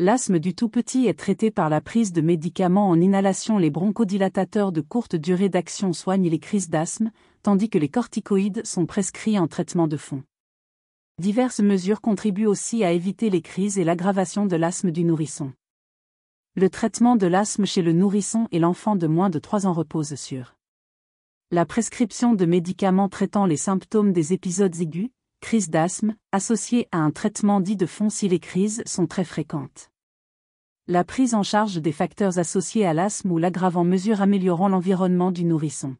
L'asthme du tout petit est traité par la prise de médicaments en inhalation. Les bronchodilatateurs de courte durée d'action soignent les crises d'asthme, tandis que les corticoïdes sont prescrits en traitement de fond. Diverses mesures contribuent aussi à éviter les crises et l'aggravation de l'asthme du nourrisson. Le traitement de l'asthme chez le nourrisson et l'enfant de moins de 3 ans repose sur la prescription de médicaments traitant les symptômes des épisodes aigus, crise d'asthme, associée à un traitement dit de fond si les crises sont très fréquentes. La prise en charge des facteurs associés à l'asthme ou l'aggravant mesure améliorant l'environnement du nourrisson.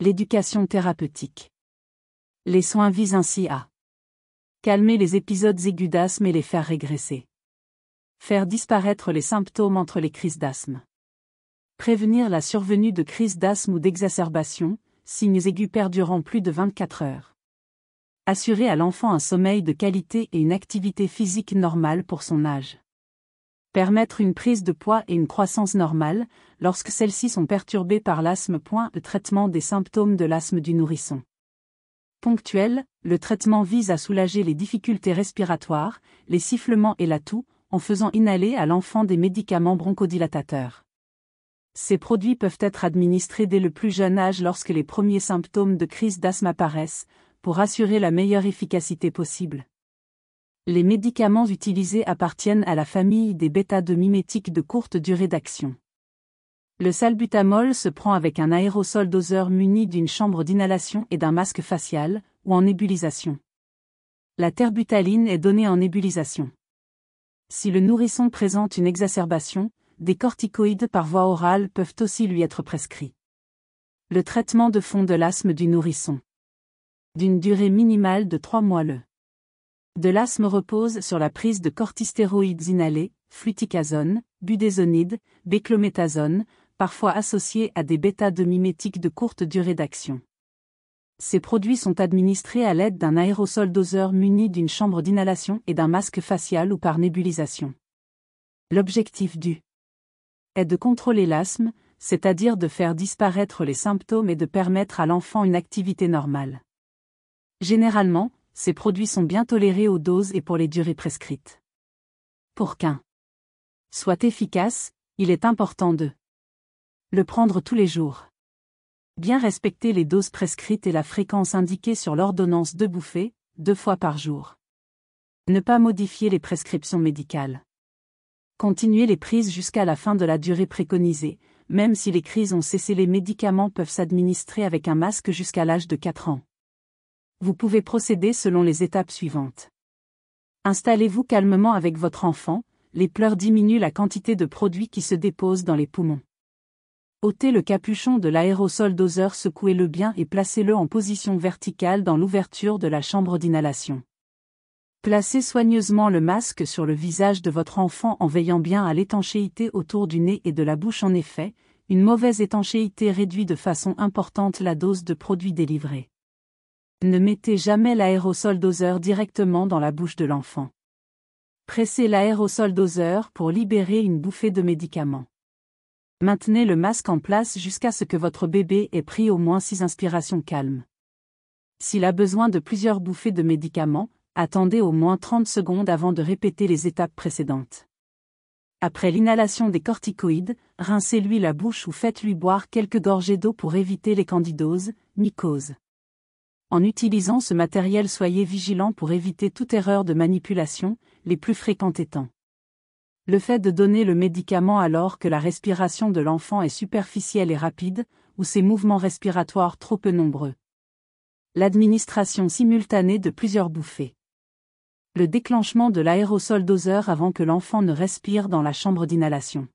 L'éducation thérapeutique. Les soins visent ainsi à calmer les épisodes aigus d'asthme et les faire régresser. Faire disparaître les symptômes entre les crises d'asthme. Prévenir la survenue de crises d'asthme ou d'exacerbation, signes aigus perdurant plus de 24 heures assurer à l'enfant un sommeil de qualité et une activité physique normale pour son âge. Permettre une prise de poids et une croissance normale, lorsque celles-ci sont perturbées par l'asthme. Le traitement des symptômes de l'asthme du nourrisson. Ponctuel, le traitement vise à soulager les difficultés respiratoires, les sifflements et la toux, en faisant inhaler à l'enfant des médicaments bronchodilatateurs. Ces produits peuvent être administrés dès le plus jeune âge lorsque les premiers symptômes de crise d'asthme apparaissent, pour assurer la meilleure efficacité possible. Les médicaments utilisés appartiennent à la famille des bêta-2-mimétiques de courte durée d'action. Le salbutamol se prend avec un aérosol doseur muni d'une chambre d'inhalation et d'un masque facial, ou en nébulisation. La terbutaline est donnée en nébulisation. Si le nourrisson présente une exacerbation, des corticoïdes par voie orale peuvent aussi lui être prescrits. Le traitement de fond de l'asthme du nourrisson d'une durée minimale de 3 mois le. De l'asthme repose sur la prise de cortistéroïdes inhalés, fluticasone, budésonide, béclométasone, parfois associés à des bêta 2 de courte durée d'action. Ces produits sont administrés à l'aide d'un aérosol doseur muni d'une chambre d'inhalation et d'un masque facial ou par nébulisation. L'objectif du est de contrôler l'asthme, c'est-à-dire de faire disparaître les symptômes et de permettre à l'enfant une activité normale. Généralement, ces produits sont bien tolérés aux doses et pour les durées prescrites. Pour qu'un soit efficace, il est important de le prendre tous les jours. Bien respecter les doses prescrites et la fréquence indiquée sur l'ordonnance de bouffer, deux fois par jour. Ne pas modifier les prescriptions médicales. Continuer les prises jusqu'à la fin de la durée préconisée, même si les crises ont cessé les médicaments peuvent s'administrer avec un masque jusqu'à l'âge de 4 ans vous pouvez procéder selon les étapes suivantes. Installez-vous calmement avec votre enfant, les pleurs diminuent la quantité de produits qui se déposent dans les poumons. ôtez le capuchon de l'aérosol doseur, secouez-le bien et placez-le en position verticale dans l'ouverture de la chambre d'inhalation. Placez soigneusement le masque sur le visage de votre enfant en veillant bien à l'étanchéité autour du nez et de la bouche en effet, une mauvaise étanchéité réduit de façon importante la dose de produit délivrés ne mettez jamais l'aérosol doseur directement dans la bouche de l'enfant. Pressez l'aérosol doseur pour libérer une bouffée de médicaments. Maintenez le masque en place jusqu'à ce que votre bébé ait pris au moins 6 inspirations calmes. S'il a besoin de plusieurs bouffées de médicaments, attendez au moins 30 secondes avant de répéter les étapes précédentes. Après l'inhalation des corticoïdes, rincez-lui la bouche ou faites-lui boire quelques gorgées d'eau pour éviter les candidoses, mycoses. En utilisant ce matériel soyez vigilant pour éviter toute erreur de manipulation, les plus fréquentes étant le fait de donner le médicament alors que la respiration de l'enfant est superficielle et rapide, ou ses mouvements respiratoires trop peu nombreux. L'administration simultanée de plusieurs bouffées. Le déclenchement de l'aérosol doseur avant que l'enfant ne respire dans la chambre d'inhalation.